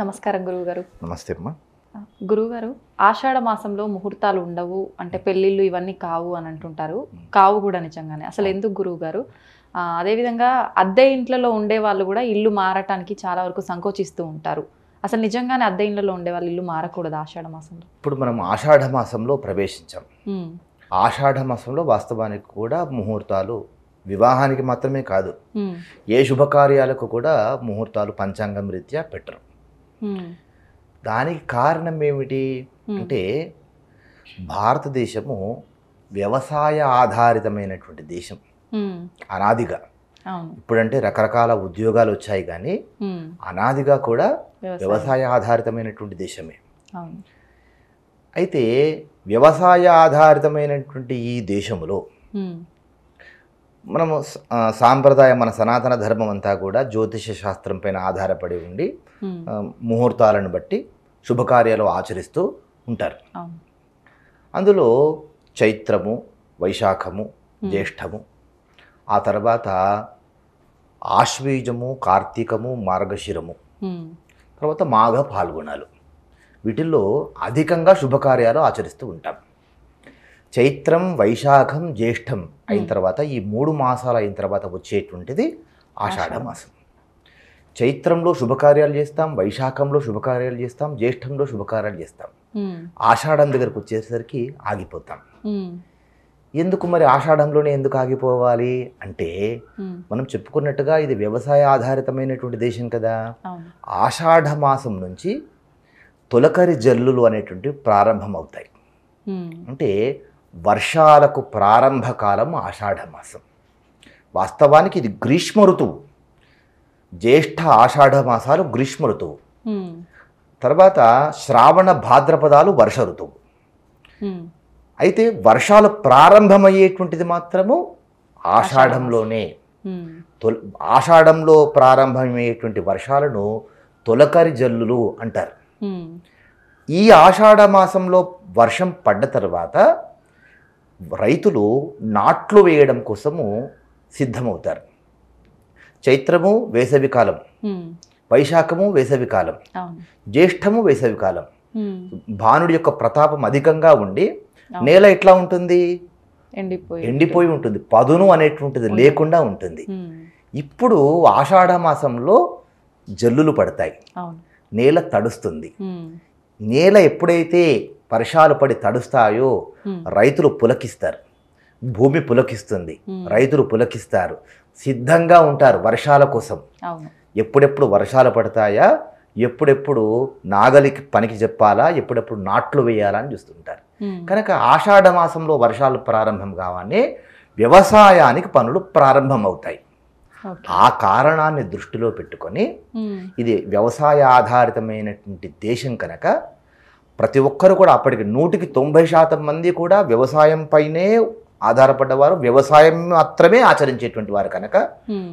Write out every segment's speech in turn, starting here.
నమస్కారం గురువుగారు నమస్తే అమ్మా గురువుగారు ఆషాఢ మాసంలో ముహూర్తాలు ఉండవు అంటే పెళ్ళిళ్ళు ఇవన్నీ కావు అని అంటుంటారు కావు కూడా నిజంగానే అసలు ఎందుకు గురువుగారు అదేవిధంగా అద్దె ఇంట్లలో ఉండే వాళ్ళు కూడా ఇల్లు మారటానికి చాలా వరకు సంకోచిస్తూ ఉంటారు అసలు నిజంగానే అద్దె ఇండ్లలో ఉండే వాళ్ళు ఇల్లు మారకూడదు ఆషాఢ మాసంలో ఇప్పుడు మనం ఆషాఢ మాసంలో ప్రవేశించాం ఆషాఢ మాసంలో వాస్తవానికి కూడా ముహూర్తాలు వివాహానికి మాత్రమే కాదు ఏ శుభకార్యాలకు కూడా ముహూర్తాలు పంచాంగం రీత్యా పెట్టరు Hmm. దానికి కారణం ఏమిటి hmm. అంటే భారతదేశము వ్యవసాయ ఆధారితమైనటువంటి దేశం hmm. అనాదిగా ఇప్పుడంటే రకరకాల ఉద్యోగాలు వచ్చాయి కానీ అనాదిగా కూడా వ్యవసాయ ఆధారితమైనటువంటి దేశమే అయితే వ్యవసాయ ఆధారితమైనటువంటి ఈ దేశంలో మనము సాంప్రదాయం మన సనాతన ధర్మం అంతా కూడా జ్యోతిష శాస్త్రం పైన ఆధారపడి ఉండి ముహూర్తాలను బట్టి శుభకార్యాలు ఆచరిస్తూ ఉంటారు అందులో చైత్రము వైశాఖము జ్యేష్ఠము ఆ తర్వాత ఆశ్వీజము కార్తీకము మార్గశిరము తర్వాత మాఘ పాల్గొనాలు వీటిల్లో అధికంగా శుభకార్యాలు ఆచరిస్తూ ఉంటాం చైత్రం వైశాఖం జ్యేష్ఠం అయిన తర్వాత ఈ మూడు మాసాలు అయిన తర్వాత వచ్చేటువంటిది ఆషాఢ మాసం చైత్రంలో శుభకార్యాలు చేస్తాం వైశాఖంలో శుభకార్యాలు చేస్తాం జ్యేష్ఠంలో శుభకార్యాలు చేస్తాం ఆషాఢం దగ్గరకు వచ్చేసరికి ఆగిపోతాం ఎందుకు మరి ఆషాఢంలోనే ఎందుకు ఆగిపోవాలి అంటే మనం చెప్పుకున్నట్టుగా ఇది వ్యవసాయ ఆధారితమైనటువంటి దేశం కదా ఆషాఢ మాసం నుంచి తొలకరి జల్లులు అనేటువంటివి ప్రారంభం అవుతాయి అంటే వర్షాలకు ప్రారంభకాలం ఆషాఢమాసం వాస్తవానికి ఇది గ్రీష్మ ఋతువు జ్యేష్ఠ ఆషాఢ మాసాలు గ్రీష్మ ఋతువు తర్వాత శ్రావణ భాద్రపదాలు వర్ష ఋతువు అయితే వర్షాలు ప్రారంభమయ్యేటువంటిది మాత్రము ఆషాఢంలోనే తొల ఆషాఢంలో ప్రారంభమయ్యేటువంటి వర్షాలను తొలకరి జల్లులు అంటారు ఈ ఆషాఢ మాసంలో వర్షం పడ్డ తర్వాత రైతులు నాట్లు వేయడం కోసము సిద్ధమవుతారు చైత్రము వేసవికాలం వైశాఖము వేసవికాలం జ్యేష్ఠము వేసవికాలం భానుడి యొక్క ప్రతాపం అధికంగా ఉండి నేల ఎట్లా ఉంటుంది ఎండిపోయి ఎండిపోయి ఉంటుంది పదును అనేటువంటిది లేకుండా ఉంటుంది ఇప్పుడు ఆషాఢ మాసంలో జల్లులు పడతాయి నేల తడుస్తుంది నేల ఎప్పుడైతే వర్షాలు పడి తడుస్తాయో రైతులు పులకిస్తారు భూమి పులకిస్తుంది రైతులు పులకిస్తారు సిద్ధంగా ఉంటారు వర్షాల కోసం ఎప్పుడెప్పుడు వర్షాలు పడతాయా ఎప్పుడెప్పుడు నాగలికి పనికి చెప్పాలా ఎప్పుడెప్పుడు నాట్లు వేయాలా అని చూస్తుంటారు కనుక ఆషాఢ మాసంలో వర్షాలు ప్రారంభం కావానే వ్యవసాయానికి పనులు ప్రారంభం అవుతాయి ఆ కారణాన్ని దృష్టిలో పెట్టుకొని ఇది వ్యవసాయ ఆధారితమైనటువంటి దేశం కనుక ప్రతి ఒక్కరు కూడా అప్పటికి నూటికి తొంభై శాతం మంది కూడా వ్యవసాయంపైనే ఆధారపడ్డవారు వ్యవసాయం మాత్రమే ఆచరించేటువంటి వారు కనుక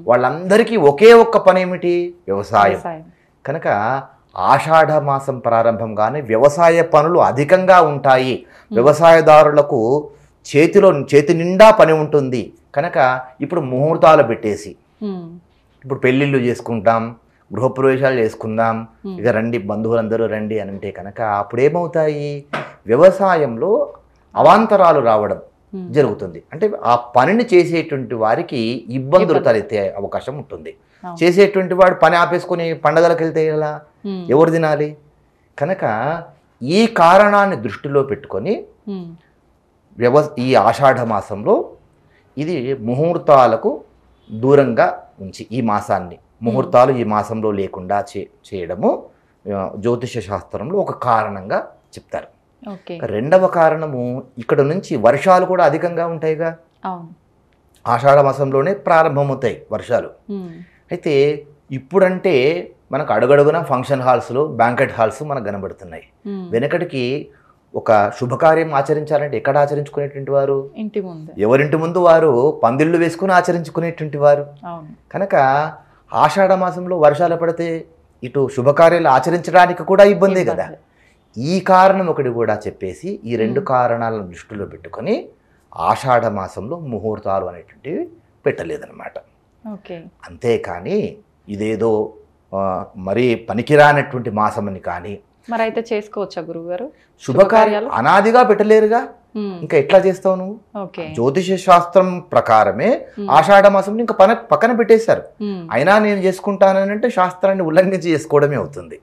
వాళ్ళందరికీ ఒకే ఒక్క పని ఏమిటి వ్యవసాయం కనుక ఆషాఢ మాసం ప్రారంభం కానీ వ్యవసాయ పనులు అధికంగా ఉంటాయి వ్యవసాయదారులకు చేతిలో చేతి నిండా పని ఉంటుంది కనుక ఇప్పుడు ముహూర్తాలు పెట్టేసి ఇప్పుడు పెళ్ళిళ్ళు చేసుకుంటాం గృహప్రవేశాలు చేసుకుందాం ఇక రండి బంధువులందరూ రండి అని అంటే కనుక అప్పుడేమవుతాయి వ్యవసాయంలో అవాంతరాలు రావడం జరుగుతుంది అంటే ఆ పనిని చేసేటువంటి వారికి ఇబ్బందులు తలెత్తే అవకాశం ఉంటుంది చేసేటువంటి వాడు పని ఆపేసుకుని పండగలకు వెళ్తే ఎలా ఎవరు తినాలి కనుక ఈ కారణాన్ని దృష్టిలో పెట్టుకొని వ్యవ ఈ ఆషాఢ మాసంలో ఇది ముహూర్తాలకు దూరంగా ఉంచి ఈ మాసాన్ని ముహూర్తాలు ఈ మాసంలో లేకుండా చే చేయడము జ్యోతిష శాస్త్రంలో ఒక కారణంగా చెప్తారు రెండవ కారణము ఇక్కడ నుంచి వర్షాలు కూడా అధికంగా ఉంటాయిగా ఆషాఢ మాసంలోనే ప్రారంభమవుతాయి వర్షాలు అయితే ఇప్పుడంటే మనకు అడుగడుగున ఫంక్షన్ హాల్స్లో బ్యాంకెట్ హాల్స్ మనకు కనబడుతున్నాయి వెనకటికి ఒక శుభకార్యం ఆచరించాలంటే ఎక్కడ ఆచరించుకునేటువంటి వారు ఎవరింటి ముందు వారు పందిళ్ళు వేసుకుని ఆచరించుకునేటువంటి వారు కనుక ఆషాఢ మాసంలో వర్షాలు పడితే ఇటు శుభకార్యాలు ఆచరించడానికి కూడా ఇబ్బందే కదా ఈ కారణం ఒకటి కూడా చెప్పేసి ఈ రెండు కారణాలను దృష్టిలో పెట్టుకొని ఆషాఢ మాసంలో ముహూర్తాలు అనేటువంటివి ఓకే అంతేకాని ఇదేదో మరీ పనికిరానటువంటి మాసం అని కానీ మరి అయితే చేసుకోవచ్చా గురువు గారు శుభకార్యాలు అనాదిగా పెట్టలేరుగా ఇంకా ఎట్లా చేస్తావు నువ్వు జ్యోతిష శాస్త్రం ప్రకారమే ఆషాఢ మాసం ఇంకా పన పక్కన పెట్టేశారు అయినా నేను చేసుకుంటానని అంటే శాస్త్రాన్ని ఉల్లంఘించి చేసుకోవడమే అవుతుంది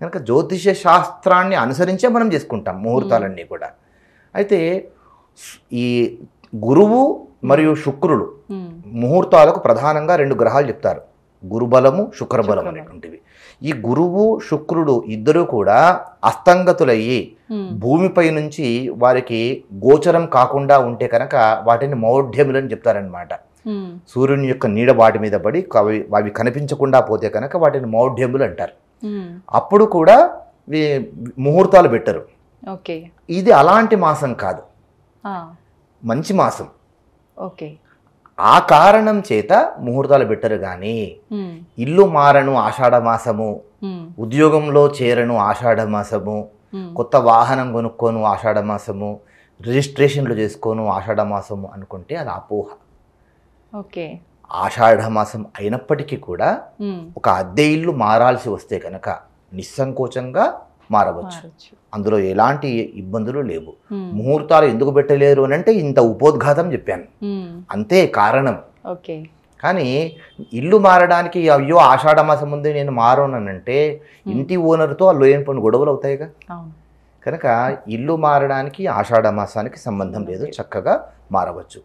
కనుక జ్యోతిష శాస్త్రాన్ని అనుసరించే మనం చేసుకుంటాం ముహూర్తాలన్నీ కూడా అయితే ఈ గురువు మరియు శుక్రుడు ముహూర్తాలకు ప్రధానంగా రెండు గ్రహాలు చెప్తారు గురుబలము శుక్రబలం అనేటువంటివి ఈ గురువు శుక్రుడు ఇద్దరు కూడా అస్తంగతులయ్యి భూమిపై నుంచి వారికి గోచరం కాకుండా ఉంటే కనుక వాటిని మౌఢ్యములని చెప్తారనమాట సూర్యుని యొక్క నీడ వాటి మీద పడి అవి కనిపించకుండా పోతే కనుక వాటిని మౌఢ్యములు అంటారు అప్పుడు కూడా ముహూర్తాలు పెట్టరు ఇది అలాంటి మాసం కాదు మంచి మాసం ఓకే ఆ కారణం చేత ముహూర్తాలు పెట్టరు కానీ ఇల్లు మారను మాసము ఉద్యోగంలో చేరను మాసము కొత్త వాహనం కొనుక్కోను మాసము రిజిస్ట్రేషన్లు చేసుకోను మాసము అనుకుంటే అది అపోహ ఓకే మాసం అయినప్పటికీ కూడా ఒక అద్దె ఇల్లు మారాల్సి వస్తే కనుక నిస్సంకోచంగా మారవచ్చు అందులో ఎలాంటి ఇబ్బందులు లేవు ముహూర్తాలు ఎందుకు పెట్టలేరు అని అంటే ఇంత ఉపోద్ఘాతం చెప్పాను అంతే కారణం ఓకే కానీ ఇల్లు మారడానికి అయ్యో ఆషాఢ మాసం ముందే నేను మారోనంటే ఇంటి ఓనర్తో ఆ లోయన్ పని గొడవలు అవుతాయిగా కనుక ఇల్లు మారడానికి ఆషాఢ మాసానికి సంబంధం లేదు చక్కగా మారవచ్చు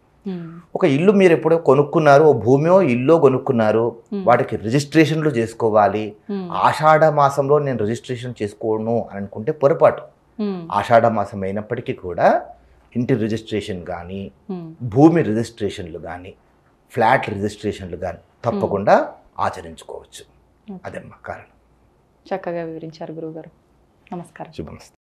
ఒక ఇల్లు మీరు ఎప్పుడో కొనుక్కున్నారు ఓ భూమియో ఇల్లు కొనుక్కున్నారు hmm. వాటికి రిజిస్ట్రేషన్లు చేసుకోవాలి hmm. ఆషాఢ మాసంలో నేను రిజిస్ట్రేషన్ చేసుకోను అని అనుకుంటే పొరపాటు hmm. ఆషాఢ మాసం అయినప్పటికీ కూడా ఇంటి రిజిస్ట్రేషన్ కానీ భూమి రిజిస్ట్రేషన్లు కానీ ఫ్లాట్ రిజిస్ట్రేషన్లు కానీ తప్పకుండా ఆచరించుకోవచ్చు అదే మా కారణం చక్కగా వివరించారు గురువుగారు నమస్కారం శుభమస్త